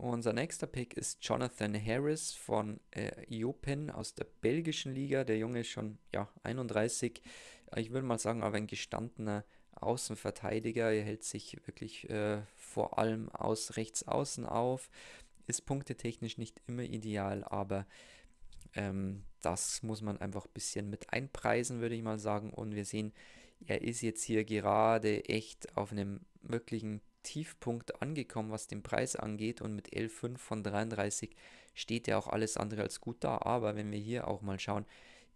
Unser nächster Pick ist Jonathan Harris von äh, Jopin aus der belgischen Liga. Der Junge ist schon ja, 31. Ich würde mal sagen, aber ein gestandener Außenverteidiger. Er hält sich wirklich äh, vor allem aus rechts außen auf. Ist punktetechnisch nicht immer ideal, aber ähm, das muss man einfach ein bisschen mit einpreisen, würde ich mal sagen. Und wir sehen, er ist jetzt hier gerade echt auf einem wirklichen Tiefpunkt angekommen, was den Preis angeht und mit L5 von 33 steht ja auch alles andere als gut da. Aber wenn wir hier auch mal schauen,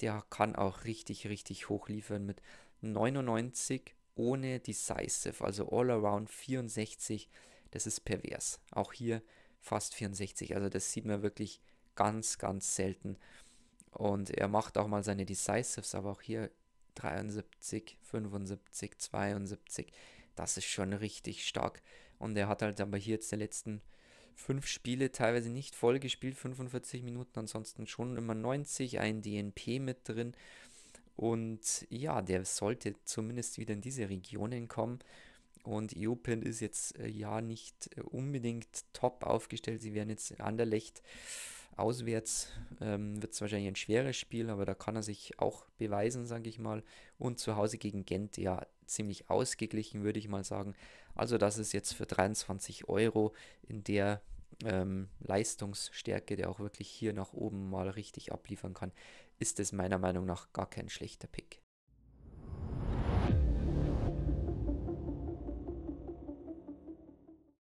der kann auch richtig, richtig hoch liefern mit 99 ohne Decisive, also All Around 64. Das ist pervers. Auch hier fast 64. Also das sieht man wirklich ganz, ganz selten. Und er macht auch mal seine Decisives, aber auch hier 73, 75, 72 das ist schon richtig stark. Und er hat halt aber hier jetzt die letzten fünf Spiele teilweise nicht voll gespielt, 45 Minuten, ansonsten schon immer 90, ein DNP mit drin. Und ja, der sollte zumindest wieder in diese Regionen kommen. Und Eopin ist jetzt äh, ja nicht äh, unbedingt top aufgestellt. Sie werden jetzt Anderlecht Auswärts ähm, wird es wahrscheinlich ein schweres Spiel, aber da kann er sich auch beweisen, sage ich mal. Und zu Hause gegen Gent, ja, ziemlich ausgeglichen, würde ich mal sagen. Also das ist jetzt für 23 Euro in der ähm, Leistungsstärke, der auch wirklich hier nach oben mal richtig abliefern kann, ist es meiner Meinung nach gar kein schlechter Pick.